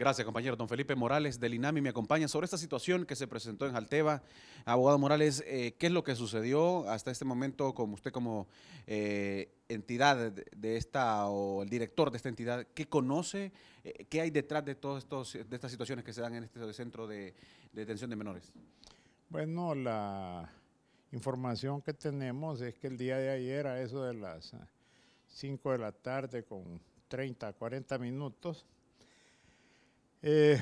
Gracias, compañero. Don Felipe Morales del INAMI me acompaña sobre esta situación que se presentó en Jalteba. Abogado Morales, eh, ¿qué es lo que sucedió hasta este momento con usted como eh, entidad de esta o el director de esta entidad? ¿Qué conoce? Eh, ¿Qué hay detrás de todas de estas situaciones que se dan en este centro de, de detención de menores? Bueno, la información que tenemos es que el día de ayer a eso de las 5 de la tarde con 30, 40 minutos, eh,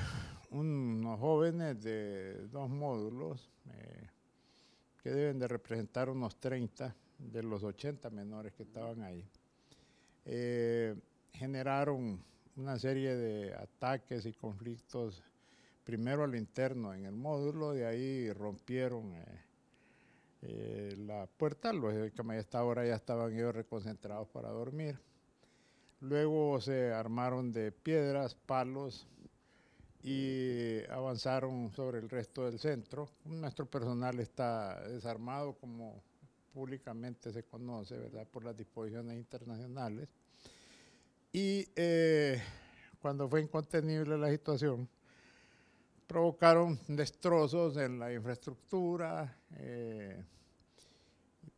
unos jóvenes de dos módulos eh, que deben de representar unos 30 de los 80 menores que estaban ahí, eh, generaron una serie de ataques y conflictos, primero al interno en el módulo, de ahí rompieron la puerta, los que a esta hora ya estaban ellos reconcentrados para dormir. Luego se armaron de piedras, palos, y avanzaron sobre el resto del centro. Nuestro personal está desarmado como públicamente se conoce, ¿verdad? Por las disposiciones internacionales. Y eh, cuando fue incontenible la situación, provocaron destrozos en la infraestructura, eh,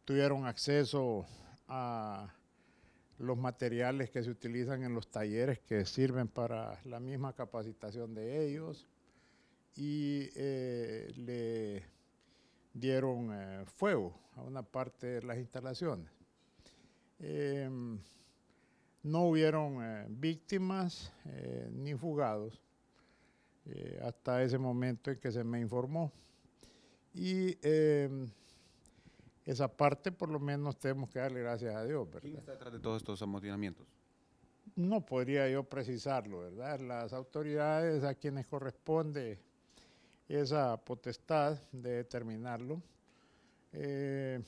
tuvieron acceso a los materiales que se utilizan en los talleres que sirven para la misma capacitación de ellos y eh, le dieron eh, fuego a una parte de las instalaciones. Em, no hubieron eh, víctimas ni fugados hasta ese momento en que se me informó y em, esa parte por lo menos tenemos que darle gracias a Dios. ¿Quién está detrás de todos estos amotinamientos? No podría yo precisarlo, ¿verdad? Las autoridades a quienes corresponde esa potestad de determinarlo eh,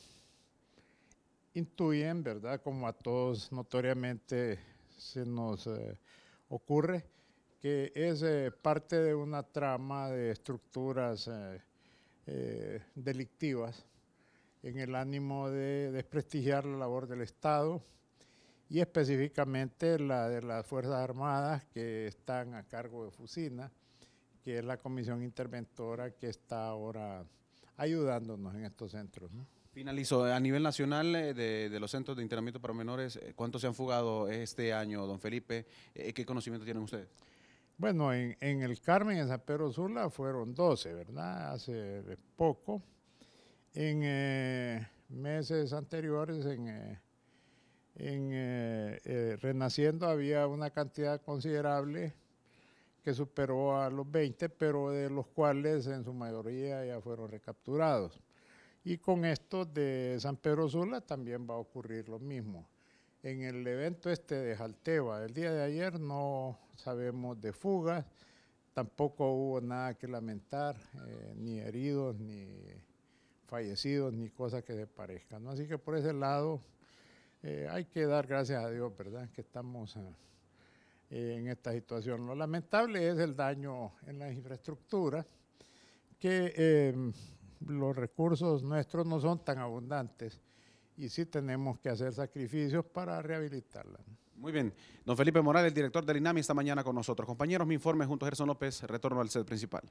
intuyen, ¿verdad? Como a todos notoriamente se nos eh, ocurre, que es eh, parte de una trama de estructuras delictivas en el ánimo de desprestigiar la labor del Estado y específicamente la de las Fuerzas Armadas que están a cargo de Fusina, que es la comisión interventora que está ahora ayudándonos en estos centros. ¿no? Finalizo, a nivel nacional eh, de, los centros de internamiento para menores, eh, ¿cuántos se han fugado este año, don Felipe? Eh, ¿Qué conocimiento tienen ustedes? Bueno, en, en el Carmen, en San Pedro Sula, fueron 12, ¿verdad? Hace poco en eh, meses anteriores, en, eh, eh, Renaciendo, había una cantidad considerable que superó a los 20, pero de los cuales en su mayoría ya fueron recapturados. Y con esto de San Pedro Sula también va a ocurrir lo mismo. En el evento este de Jalteba, el día de ayer no sabemos de fugas, tampoco hubo nada que lamentar, ni heridos, ni fallecidos ni cosas que se parezcan. Así que por ese lado eh, hay que dar gracias a Dios, ¿verdad? Que estamos eh, en esta situación. Lo lamentable es el daño en las infraestructuras, que em, los recursos nuestros no son tan abundantes y sí tenemos que hacer sacrificios para rehabilitarla. Muy bien. Don Felipe Morales, director del INAMI, esta mañana con nosotros. Compañeros, mi informe junto a Gerson López, retorno al set principal.